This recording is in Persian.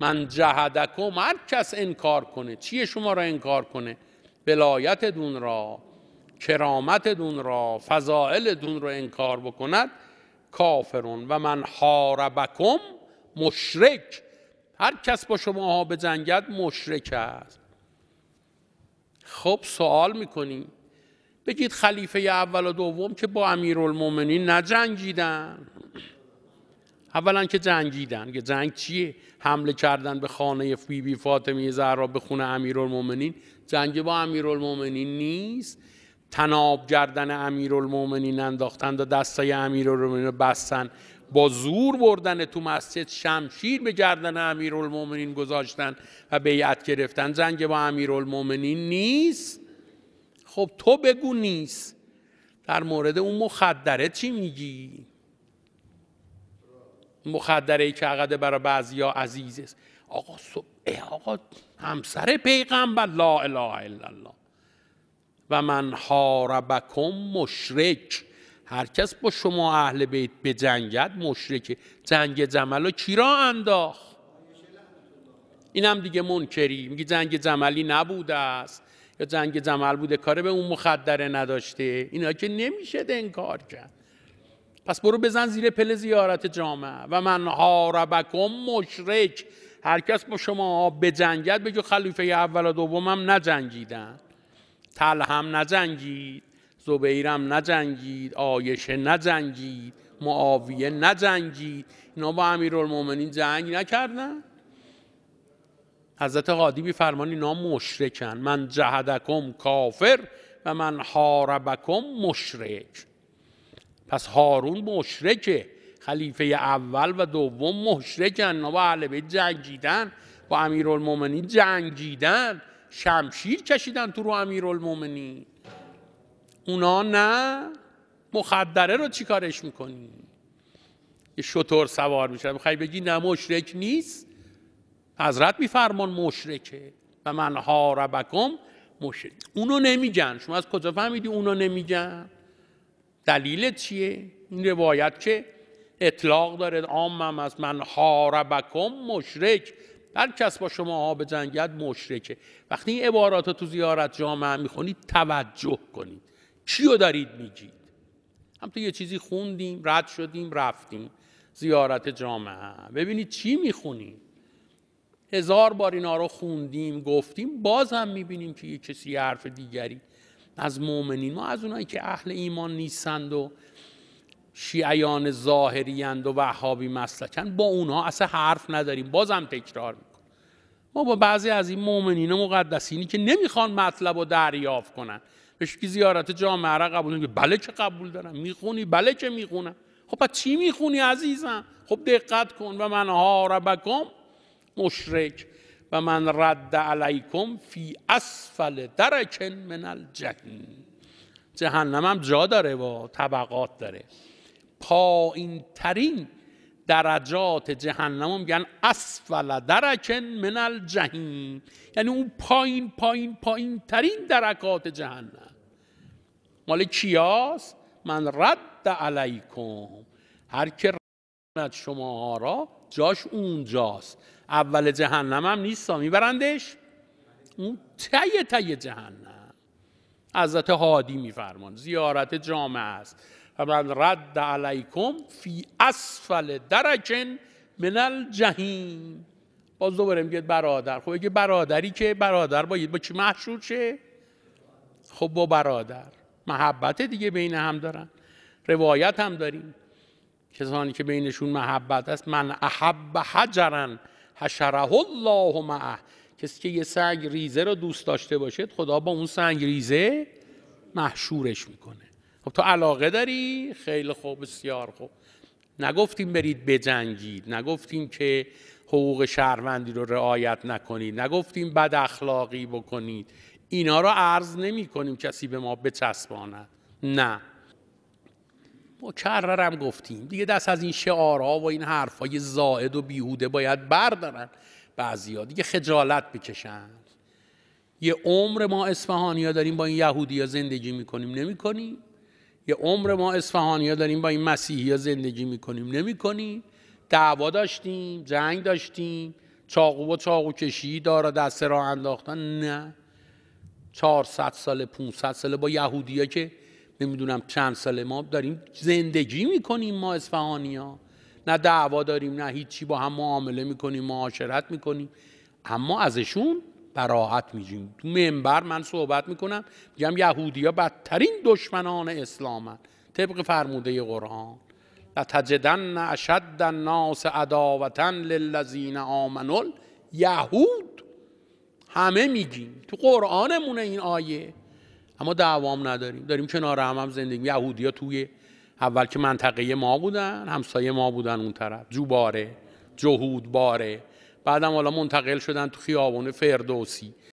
من جهدکم هر کس انکار کنه چیه شما را انکار کنه بلایت دون را کرامت دون را فضائل دون را انکار بکند کافرون و من حاربکم مشرک هر کس با شما ها به جنگت مشرک است خب سوال میکنی، بگید خلیفه اول و دوم که با امیرالمومنین نجنگیدن اولا که جنگیدن که جنگ چیه حمله کردن به خانه فیبی بی فاطمه زهرا به خونه امیرالمومنین جنگ با امیرالمومنین نیست تناب گردن امیرالمومنین انداختن و دستای امیرالمومنین بستن با زور بردن تو مسجد شمشیر به گردن امیرالمومنین گذاشتن و بیعت گرفتن جنگ با امیرالمومنین نیست خب تو بگو نیست در مورد اون مخدره چی میگی مخدره ای که عقد بعضی ها عزیز است آقا صبح آقا همسر پیغمبر لا اله الا الله و من حاربکم مشرک هر کس با شما اهل بیت به جنگت مشرکه جنگ جمل و کی را انداخت اینم دیگه منکری میگه جنگ جملی نبوده است یا جنگ جمل بوده کاره به اون مخدره نداشته اینا که نمیشه انکار کرد پس برو بزن زیر پل زیارت جامعه و من هاربکم مشرک هر کس با شما بجنگد بگو خلیفه اول و دومم نجنگیدن تلهم نجنگید زبیرم نجنگید آیشه نجنگید معاویه نجنگید اینا با امیرالمومنین جنگ نکردن حضرت قادی فرمانی اینا مشرکن من جهدکم کافر و من حاربکم مشرک پس هارون مشرکه خلیفه اول و دوم مشرکن و اهل بیت جنگیدن با امیرالمومنین جنگیدن شمشیر کشیدن تو رو امیرالمومنین اونا نه مخدره رو چیکارش میکنی یه شطور سوار میشه میخوای بگی نه مشرک نیست حضرت میفرمان مشرکه و من هاربکم مشرک اونو نمیگن شما از کجا فهمیدی اونو نمیگن دلیل چیه؟ این روایت که اطلاق داره آمم از من حاربکم مشرک هر کس با شما ها به جنگت مشرکه وقتی این عبارات رو تو زیارت جامعه میخونید توجه کنید رو دارید میگید هم تو یه چیزی خوندیم رد شدیم رفتیم زیارت جامعه ببینید چی میخونیم هزار بار اینا رو خوندیم گفتیم باز هم میبینیم که یه کسی حرف دیگری از مؤمنین ما از اونایی که اهل ایمان نیستند و شیعیان ظاهریند و وهابی مسلکن با اونها اصلا حرف نداریم بازم تکرار میکنم ما با بعضی از این مؤمنین مقدسینی که نمیخوان مطلب رو دریافت کنن بهش که زیارت جامعه را قبول بله که بله چه قبول دارم میخونی بله چه میخونم خب پس چی میخونی عزیزم خب دقت کن و من ها ربکم مشرک و من رد علیکم فی اسفل درکن من الجحیم جهنم هم جا داره و طبقات داره پایین ترین درجات جهنم هم میگن اسفل درک من الجحیم یعنی اون پایین پایین پایین ترین درکات جهنم مال کیاست من رد علیکم هر که رد شما را جاش اونجاست اول جهنم هم نیست میبرندش اون تی تی جهنم حضرت هادی میفرمان زیارت جامعه است من رد علیکم فی اسفل درکن من الجحیم باز دوباره میگه برادر خب اگه برادری که برادر باید با چی محشور شه خب با برادر محبت دیگه بین هم دارن روایت هم داریم کسانی که بینشون محبت است من احب حجرن حشره الله معه کسی که یه سنگ ریزه رو دوست داشته باشد خدا با اون سنگ ریزه محشورش میکنه خب تو علاقه داری خیلی خوب بسیار خوب نگفتیم برید بجنگید نگفتیم که حقوق شهروندی رو رعایت نکنید نگفتیم بد اخلاقی بکنید اینا رو عرض نمی کنیم کسی به ما بچسباند نه هم گفتیم دیگه دست از این شعارها و این های زائد و بیهوده باید بردارن ها دیگه خجالت بکشن یه عمر ما ها داریم با این ها زندگی میکنیم نمیکنیم یه عمر ما ها داریم با این ها زندگی میکنیم نمیکنیم دعوا داشتیم جنگ داشتیم چاقو و چاقو کشی داره دست را انداختن نه 400 سال 500 ساله با یهودیا که نمیدونم چند سال ما داریم زندگی میکنیم ما اصفهانی ها نه دعوا داریم نه هیچی با هم معامله میکنیم معاشرت میکنیم اما ازشون براحت میجیم تو منبر من صحبت میکنم میگم یهودی ها بدترین دشمنان اسلامن طبق فرموده قرآن تجدن اشد الناس عداوتا للذین آمنول یهود همه میگیم تو قرآنمونه این آیه اما دعوام نداریم داریم کنار هم هم زندگی یهودیا توی اول که منطقه ما بودن همسایه ما بودن اون طرف جوباره جهود باره بعدم حالا منتقل شدن تو خیابان فردوسی